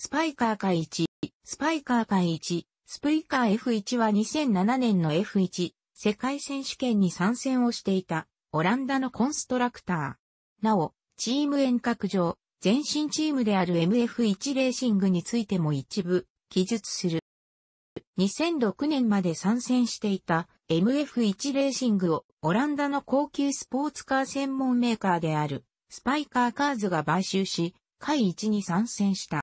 スパイカー会1、スパイカー会1、スプイカー F1 は2007年の F1 世界選手権に参戦をしていたオランダのコンストラクター。なお、チーム遠隔上、前身チームである MF1 レーシングについても一部記述する。2006年まで参戦していた MF1 レーシングをオランダの高級スポーツカー専門メーカーであるスパイカーカーズが買収し、会1に参戦した。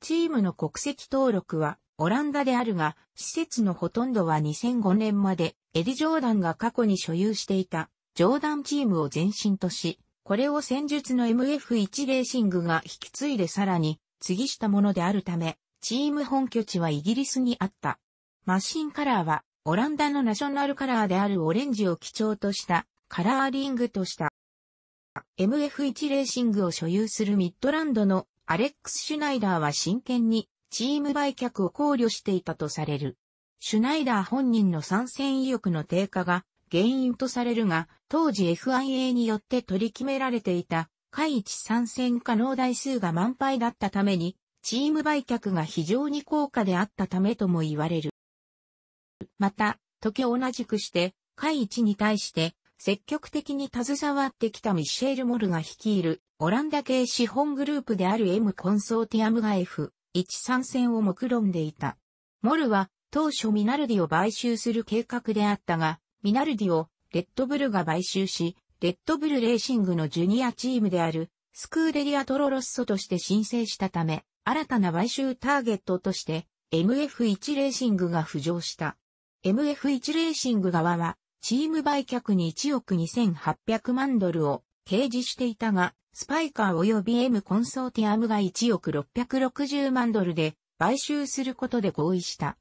チームの国籍登録はオランダであるが、施設のほとんどは2005年までエディ・ジョーダンが過去に所有していたジョーダンチームを前身とし、これを戦術の MF1 レーシングが引き継いでさらに継ぎしたものであるため、チーム本拠地はイギリスにあった。マシンカラーはオランダのナショナルカラーであるオレンジを基調としたカラーリングとした。MF1 レーシングを所有するミッドランドのアレックス・シュナイダーは真剣にチーム売却を考慮していたとされる。シュナイダー本人の参戦意欲の低下が原因とされるが、当時 FIA によって取り決められていた、下一参戦可能台数が満杯だったために、チーム売却が非常に高価であったためとも言われる。また、時同じくして、下一に対して、積極的に携わってきたミシェール・モルが率いるオランダ系資本グループである M コンソーティアムが F1 参戦を目論んでいた。モルは当初ミナルディを買収する計画であったが、ミナルディをレッドブルが買収し、レッドブルレーシングのジュニアチームであるスクーレリアトロロッソとして申請したため、新たな買収ターゲットとして MF1 レーシングが浮上した。MF1 レーシング側はチーム売却に1億2800万ドルを掲示していたが、スパイカー及び M コンソーティアムが1億660万ドルで買収することで合意した。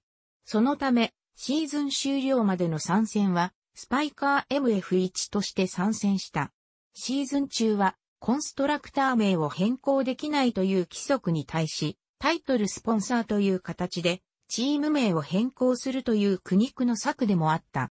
そのため、シーズン終了までの参戦は、スパイカー MF1 として参戦した。シーズン中は、コンストラクター名を変更できないという規則に対し、タイトルスポンサーという形で、チーム名を変更するという苦肉の策でもあった。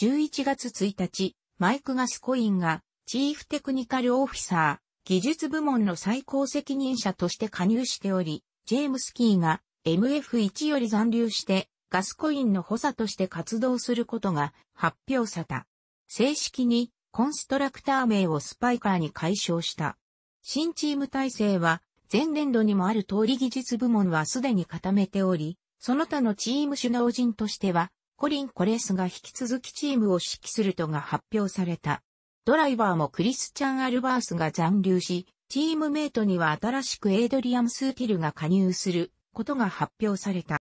11月1日、マイク・ガスコインが、チーフテクニカルオフィサー、技術部門の最高責任者として加入しており、ジェームス・キーが MF1 より残留して、ガスコインの補佐として活動することが発表された。正式にコンストラクター名をスパイカーに解消した。新チーム体制は前年度にもある通り技術部門はすでに固めており、その他のチーム首脳陣としてはコリン・コレスが引き続きチームを指揮するとが発表された。ドライバーもクリスチャン・アルバースが残留し、チームメイトには新しくエイドリアン・スーティルが加入することが発表された。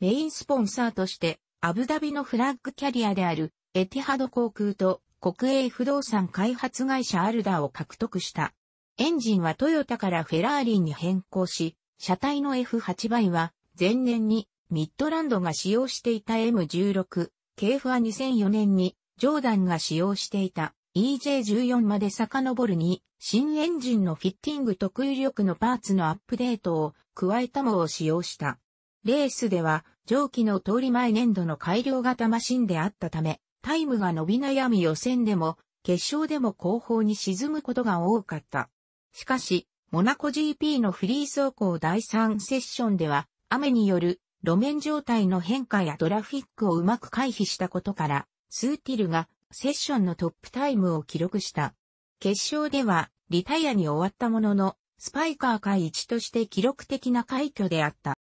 メインスポンサーとして、アブダビのフラッグキャリアであるエティハド航空と国営不動産開発会社アルダーを獲得した。エンジンはトヨタからフェラーリに変更し、車体の F8 倍は前年にミッドランドが使用していた M16、KF は2004年に、ジョーダンが使用していた EJ14 まで遡るに、新エンジンのフィッティング特有力のパーツのアップデートを加えたもを使用した。レースでは、上記の通り前年度の改良型マシンであったため、タイムが伸び悩み予選でも、決勝でも後方に沈むことが多かった。しかし、モナコ GP のフリー走行第3セッションでは、雨による路面状態の変化やトラフィックをうまく回避したことから、スーティルがセッションのトップタイムを記録した。決勝ではリタイアに終わったものの、スパイカー会1として記録的な快挙であった。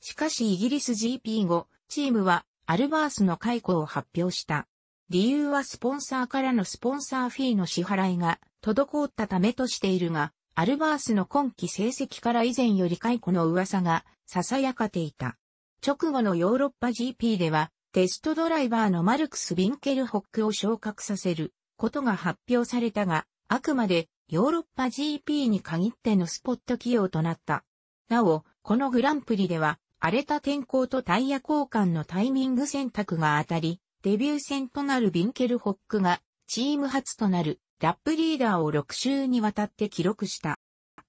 しかしイギリス GP 後、チームはアルバースの解雇を発表した。理由はスポンサーからのスポンサーフィーの支払いが滞ったためとしているが、アルバースの今季成績から以前より解雇の噂が囁かっていた。直後のヨーロッパ GP では、テストドライバーのマルクス・ビンケルホックを昇格させることが発表されたが、あくまでヨーロッパ GP に限ってのスポット起用となった。なお、このグランプリでは、荒れた天候とタイヤ交換のタイミング選択が当たり、デビュー戦となるビンケルホックが、チーム初となるラップリーダーを6週にわたって記録した。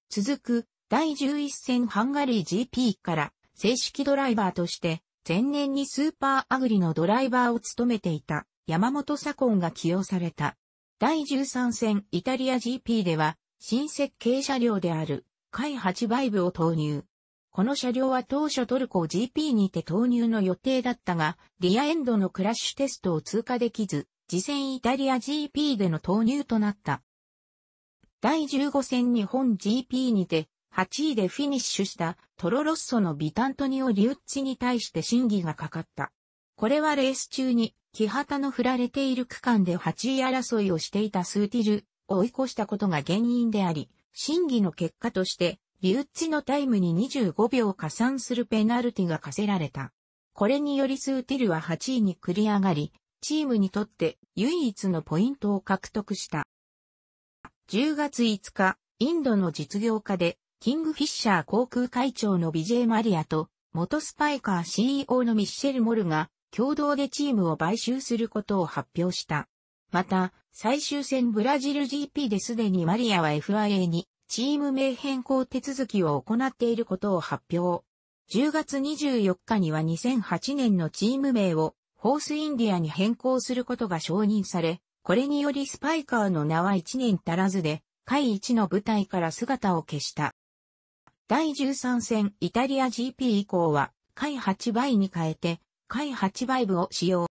続く、第11戦ハンガリー GP から、正式ドライバーとして、前年にスーパーアグリのドライバーを務めていた山本左近が起用された。第13戦イタリア GP では、新設計車両である、海8バイブを投入。この車両は当初トルコ GP にて投入の予定だったが、リアエンドのクラッシュテストを通過できず、次戦イタリア GP での投入となった。第15戦日本 GP にて、8位でフィニッシュしたトロロッソのビタントニオ・リウッチに対して審議がかかった。これはレース中に、木旗の振られている区間で8位争いをしていたスーティルを追い越したことが原因であり、審議の結果として、リウッチのタイムに25秒加算するペナルティが課せられた。これによりスーティルは8位に繰り上がり、チームにとって唯一のポイントを獲得した。10月5日、インドの実業家でキングフィッシャー航空会長のビジェイ・マリアと、元スパイカー CEO のミッシェル・モルが、共同でチームを買収することを発表した。また、最終戦ブラジル GP ですでにマリアは FIA に、チーム名変更手続きを行っていることを発表。10月24日には2008年のチーム名を、ホースインディアに変更することが承認され、これによりスパイカーの名は1年足らずで、下位1の舞台から姿を消した。第13戦イタリア GP 以降は、回8倍に変えて、回8倍部を使用。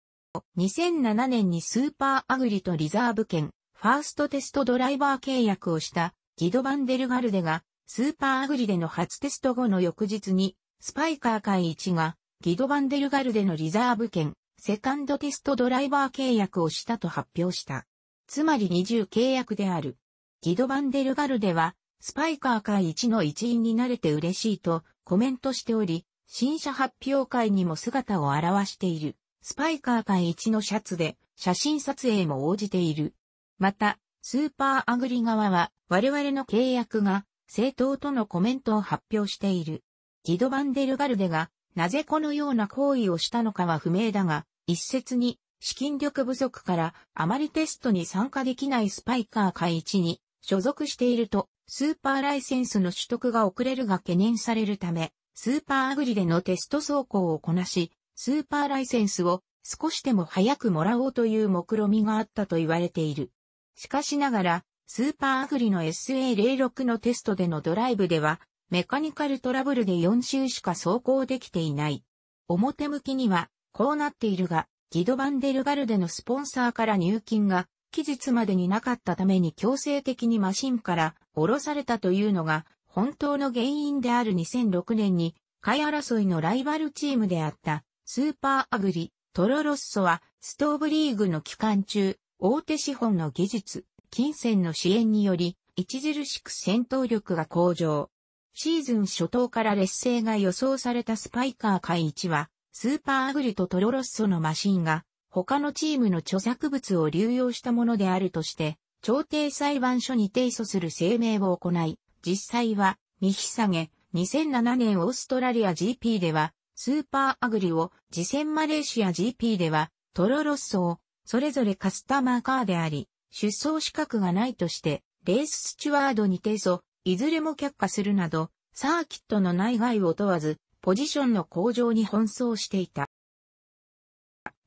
2007年にスーパーアグリとリザーブ券、ファーストテストドライバー契約をしたギド・バンデルガルデが、スーパーアグリでの初テスト後の翌日に、スパイカー会1が、ギド・バンデルガルデのリザーブ券、セカンドテストドライバー契約をしたと発表した。つまり20契約である。ギド・バンデルガルデは、スパイカー会一の一員になれて嬉しいとコメントしており、新車発表会にも姿を現している。スパイカー会一のシャツで写真撮影も応じている。また、スーパーアグリ側は我々の契約が正当とのコメントを発表している。ギド・バンデルガルデがなぜこのような行為をしたのかは不明だが、一説に資金力不足からあまりテストに参加できないスパイカー会一に所属しているとスーパーライセンスの取得が遅れるが懸念されるため、スーパーアグリでのテスト走行をこなし、スーパーライセンスを少しでも早くもらおうという目論みがあったと言われている。しかしながら、スーパーアグリの SA06 のテストでのドライブでは、メカニカルトラブルで4周しか走行できていない。表向きには、こうなっているが、ギド・バンデルガルデのスポンサーから入金が、期日までになかったために強制的にマシンから降ろされたというのが本当の原因である2006年に、買い争いのライバルチームであったスーパーアグリ、トロロッソはストーブリーグの期間中、大手資本の技術、金銭の支援により、著しく戦闘力が向上。シーズン初頭から劣勢が予想されたスパイカー会1は、スーパーアグリとトロロッソのマシンが、他のチームの著作物を流用したものであるとして、朝廷裁判所に提訴する声明を行い、実際は、見下げ、2007年オーストラリア GP では、スーパーアグリを、次戦マレーシア GP では、トロロッソを、それぞれカスタマーカーであり、出走資格がないとして、レーススチュワードに提訴、いずれも却下するなど、サーキットの内外を問わず、ポジションの向上に奔走していた。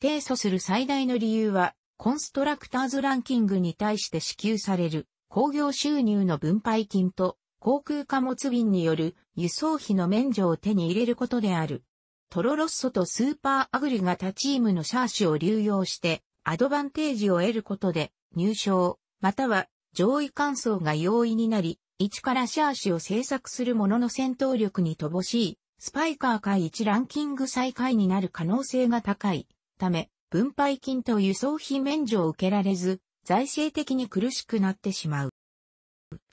提訴する最大の理由は、コンストラクターズランキングに対して支給される工業収入の分配金と航空貨物便による輸送費の免除を手に入れることである。トロロッソとスーパーアグリがチームのシャーシを流用してアドバンテージを得ることで入賞または上位乾燥が容易になり1からシャーシを制作するものの戦闘力に乏しいスパイカー界1ランキング最下位になる可能性が高いため分配金と輸送費免除を受けられず、財政的に苦しくなってしまう。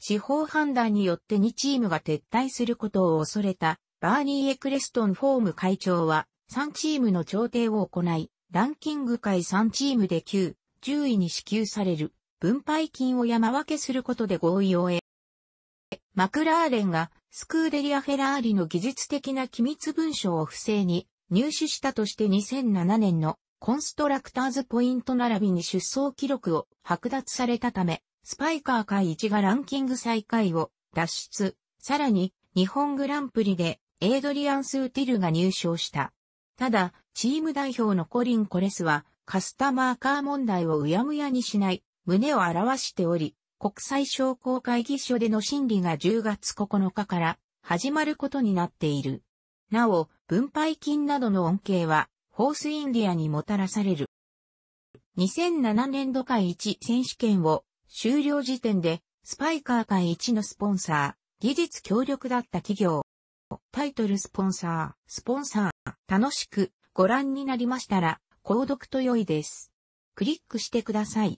司法判断によって2チームが撤退することを恐れたバーニー・エクレストン・フォーム会長は3チームの調停を行い、ランキング会3チームで9、10位に支給される分配金を山分けすることで合意を得、マクラーレンがスクーデリア・フェラーリの技術的な機密文書を不正に入手したとして2007年のコンストラクターズポイント並びに出走記録を剥奪されたため、スパイカー会1がランキング最下位を脱出。さらに、日本グランプリでエイドリアン・スーティルが入賞した。ただ、チーム代表のコリン・コレスは、カスタマーカー問題をうやむやにしない、胸を表しており、国際商工会議所での審理が10月9日から始まることになっている。なお、分配金などの恩恵はホースインディアにもたらされる。2007年度会1選手権を終了時点でスパイカー会1のスポンサー、技術協力だった企業。タイトルスポンサー、スポンサー、楽しくご覧になりましたら、購読と良いです。クリックしてください。